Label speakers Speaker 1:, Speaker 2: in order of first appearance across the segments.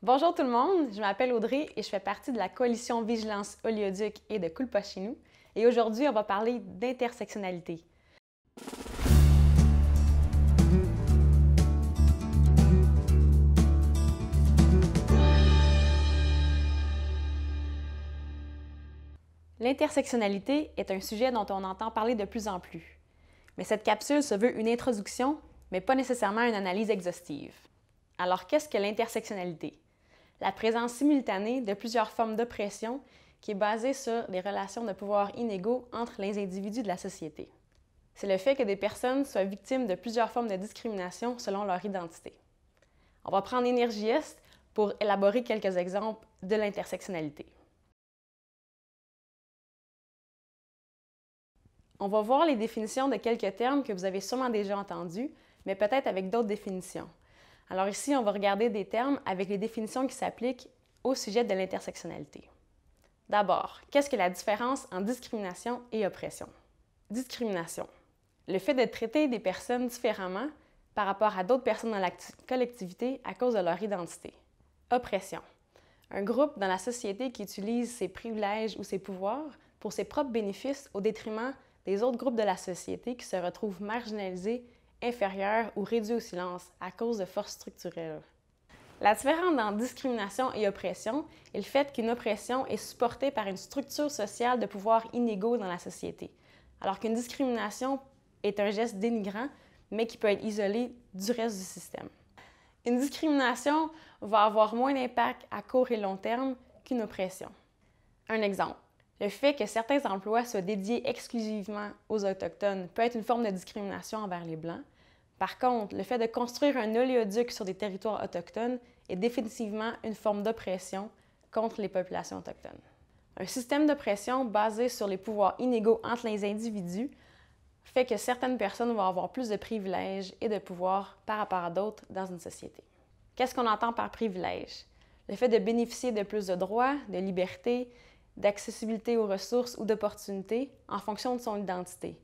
Speaker 1: Bonjour tout le monde, je m'appelle Audrey et je fais partie de la coalition Vigilance Oléoduc et de Culpa chez nous. Et aujourd'hui, on va parler d'intersectionnalité. L'intersectionnalité est un sujet dont on entend parler de plus en plus. Mais cette capsule se veut une introduction, mais pas nécessairement une analyse exhaustive. Alors, qu'est-ce que l'intersectionnalité? la présence simultanée de plusieurs formes d'oppression qui est basée sur des relations de pouvoir inégaux entre les individus de la société. C'est le fait que des personnes soient victimes de plusieurs formes de discrimination selon leur identité. On va prendre Énergie pour élaborer quelques exemples de l'intersectionnalité. On va voir les définitions de quelques termes que vous avez sûrement déjà entendus, mais peut-être avec d'autres définitions. Alors ici, on va regarder des termes avec les définitions qui s'appliquent au sujet de l'intersectionnalité. D'abord, qu'est-ce que la différence entre discrimination et oppression? Discrimination. Le fait de traiter des personnes différemment par rapport à d'autres personnes dans la collectivité à cause de leur identité. Oppression. Un groupe dans la société qui utilise ses privilèges ou ses pouvoirs pour ses propres bénéfices au détriment des autres groupes de la société qui se retrouvent marginalisés inférieur ou réduit au silence à cause de forces structurelles. La différence dans discrimination et oppression est le fait qu'une oppression est supportée par une structure sociale de pouvoir inégaux dans la société, alors qu'une discrimination est un geste dénigrant, mais qui peut être isolé du reste du système. Une discrimination va avoir moins d'impact à court et long terme qu'une oppression. Un exemple. Le fait que certains emplois soient dédiés exclusivement aux Autochtones peut être une forme de discrimination envers les Blancs. Par contre, le fait de construire un oléoduc sur des territoires autochtones est définitivement une forme d'oppression contre les populations autochtones. Un système d'oppression basé sur les pouvoirs inégaux entre les individus fait que certaines personnes vont avoir plus de privilèges et de pouvoir par rapport à d'autres dans une société. Qu'est-ce qu'on entend par privilège? Le fait de bénéficier de plus de droits, de libertés d'accessibilité aux ressources ou d'opportunités en fonction de son identité.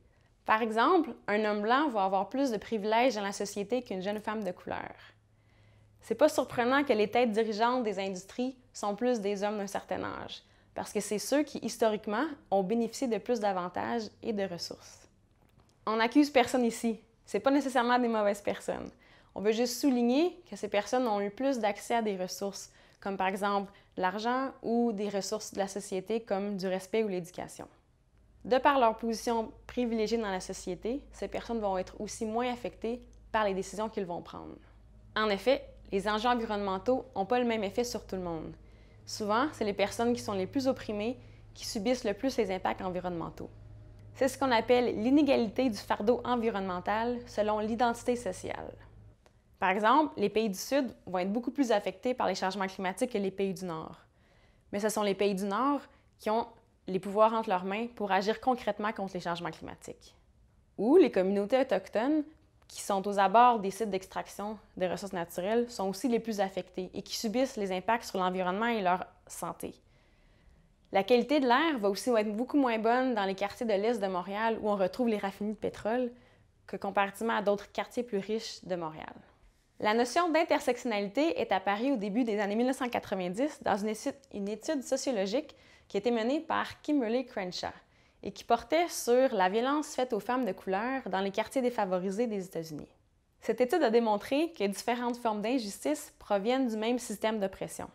Speaker 1: Par exemple, un homme blanc va avoir plus de privilèges dans la société qu'une jeune femme de couleur. C'est pas surprenant que les têtes dirigeantes des industries sont plus des hommes d'un certain âge, parce que c'est ceux qui, historiquement, ont bénéficié de plus d'avantages et de ressources. On n'accuse personne ici. Ce n'est pas nécessairement des mauvaises personnes. On veut juste souligner que ces personnes ont eu plus d'accès à des ressources, comme par exemple l'argent ou des ressources de la société comme du respect ou l'éducation. De par leur position privilégiée dans la société, ces personnes vont être aussi moins affectées par les décisions qu'ils vont prendre. En effet, les enjeux environnementaux n'ont pas le même effet sur tout le monde. Souvent, c'est les personnes qui sont les plus opprimées qui subissent le plus les impacts environnementaux. C'est ce qu'on appelle l'inégalité du fardeau environnemental selon l'identité sociale. Par exemple, les pays du Sud vont être beaucoup plus affectés par les changements climatiques que les pays du Nord. Mais ce sont les pays du Nord qui ont les pouvoirs entre leurs mains pour agir concrètement contre les changements climatiques. Ou les communautés autochtones qui sont aux abords des sites d'extraction des ressources naturelles sont aussi les plus affectées et qui subissent les impacts sur l'environnement et leur santé. La qualité de l'air va aussi être beaucoup moins bonne dans les quartiers de l'Est de Montréal où on retrouve les raffineries de pétrole que comparativement à d'autres quartiers plus riches de Montréal. La notion d'intersectionnalité est apparue au début des années 1990 dans une étude, sociologique qui a menée par Kimberly Crenshaw et qui portait sur la violence faite aux femmes de couleur dans les quartiers défavorisés des États-Unis. Cette étude a démontré que différentes formes d'injustice proviennent du même système d'oppression.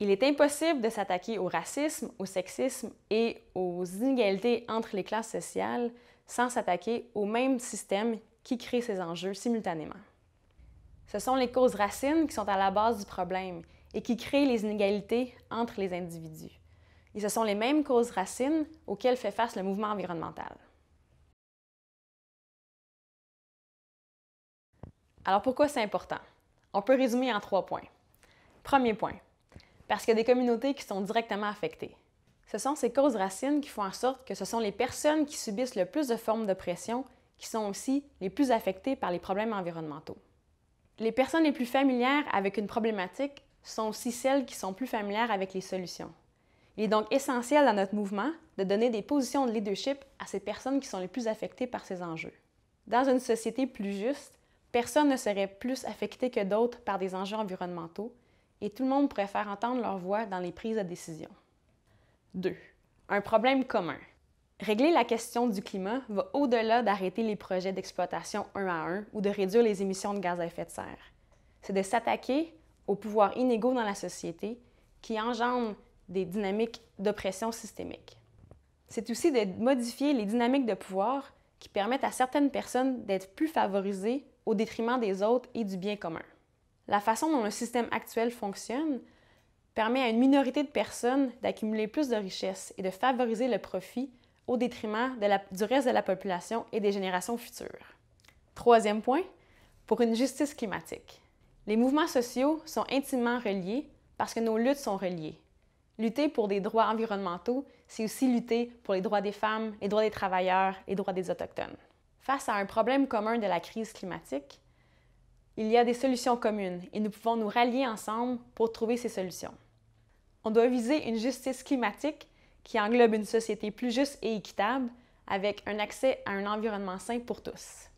Speaker 1: Il est impossible de s'attaquer au racisme, au sexisme et aux inégalités entre les classes sociales sans s'attaquer au même système qui crée ces enjeux simultanément. Ce sont les causes racines qui sont à la base du problème et qui créent les inégalités entre les individus. Et ce sont les mêmes causes racines auxquelles fait face le mouvement environnemental. Alors pourquoi c'est important? On peut résumer en trois points. Premier point, parce qu'il y a des communautés qui sont directement affectées. Ce sont ces causes racines qui font en sorte que ce sont les personnes qui subissent le plus de formes de pression qui sont aussi les plus affectées par les problèmes environnementaux. Les personnes les plus familières avec une problématique sont aussi celles qui sont plus familières avec les solutions. Il est donc essentiel dans notre mouvement de donner des positions de leadership à ces personnes qui sont les plus affectées par ces enjeux. Dans une société plus juste, personne ne serait plus affecté que d'autres par des enjeux environnementaux et tout le monde pourrait faire entendre leur voix dans les prises de décision. 2. Un problème commun. Régler la question du climat va au-delà d'arrêter les projets d'exploitation un à un ou de réduire les émissions de gaz à effet de serre. C'est de s'attaquer aux pouvoirs inégaux dans la société qui engendrent des dynamiques d'oppression systémique. C'est aussi de modifier les dynamiques de pouvoir qui permettent à certaines personnes d'être plus favorisées au détriment des autres et du bien commun. La façon dont le système actuel fonctionne permet à une minorité de personnes d'accumuler plus de richesses et de favoriser le profit au détriment de la, du reste de la population et des générations futures. Troisième point, pour une justice climatique. Les mouvements sociaux sont intimement reliés parce que nos luttes sont reliées. Lutter pour des droits environnementaux, c'est aussi lutter pour les droits des femmes, les droits des travailleurs, et droits des Autochtones. Face à un problème commun de la crise climatique, il y a des solutions communes et nous pouvons nous rallier ensemble pour trouver ces solutions. On doit viser une justice climatique qui englobe une société plus juste et équitable avec un accès à un environnement sain pour tous.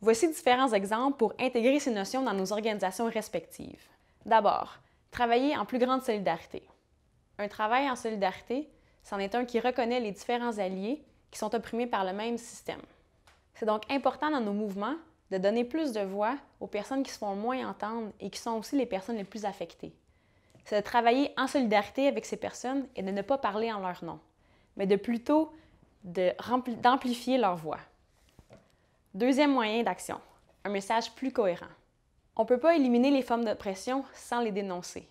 Speaker 1: Voici différents exemples pour intégrer ces notions dans nos organisations respectives. D'abord, travailler en plus grande solidarité. Un travail en solidarité, c'en est un qui reconnaît les différents alliés qui sont opprimés par le même système. C'est donc important dans nos mouvements de donner plus de voix aux personnes qui se font moins entendre et qui sont aussi les personnes les plus affectées c'est de travailler en solidarité avec ces personnes et de ne pas parler en leur nom, mais de plutôt d'amplifier leur voix. Deuxième moyen d'action, un message plus cohérent. On ne peut pas éliminer les formes d'oppression sans les dénoncer.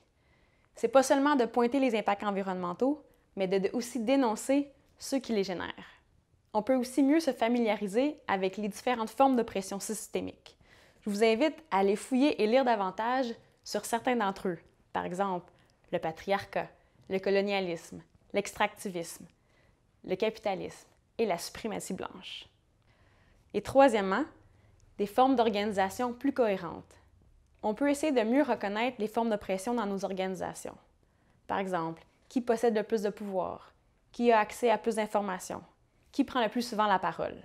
Speaker 1: C'est pas seulement de pointer les impacts environnementaux, mais de, de aussi dénoncer ceux qui les génèrent. On peut aussi mieux se familiariser avec les différentes formes d'oppression systémique. Je vous invite à aller fouiller et lire davantage sur certains d'entre eux, par exemple, le patriarcat, le colonialisme, l'extractivisme, le capitalisme et la suprématie blanche. Et troisièmement, des formes d'organisation plus cohérentes. On peut essayer de mieux reconnaître les formes d'oppression dans nos organisations. Par exemple, qui possède le plus de pouvoir, qui a accès à plus d'informations, qui prend le plus souvent la parole.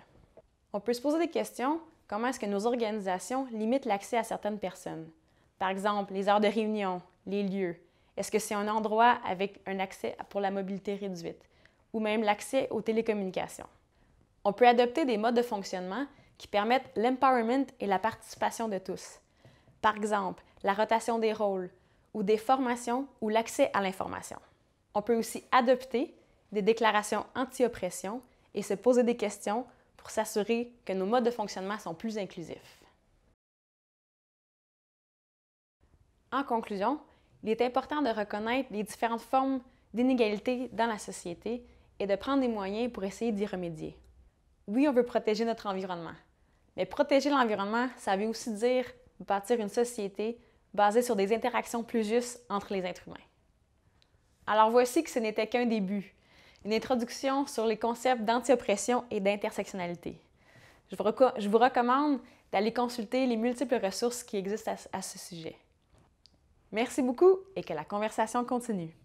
Speaker 1: On peut se poser des questions comment est-ce que nos organisations limitent l'accès à certaines personnes. Par exemple, les heures de réunion, les lieux. Est-ce que c'est un endroit avec un accès pour la mobilité réduite ou même l'accès aux télécommunications? On peut adopter des modes de fonctionnement qui permettent l'empowerment et la participation de tous. Par exemple, la rotation des rôles ou des formations ou l'accès à l'information. On peut aussi adopter des déclarations anti-oppression et se poser des questions pour s'assurer que nos modes de fonctionnement sont plus inclusifs. En conclusion, il est important de reconnaître les différentes formes d'inégalités dans la société et de prendre des moyens pour essayer d'y remédier. Oui, on veut protéger notre environnement, mais protéger l'environnement, ça veut aussi dire bâtir une société basée sur des interactions plus justes entre les êtres humains. Alors voici que ce n'était qu'un début, une introduction sur les concepts d'anti-oppression et d'intersectionnalité. Je vous, recommande d'aller consulter les multiples ressources qui existent à ce sujet. Merci beaucoup et que la conversation continue.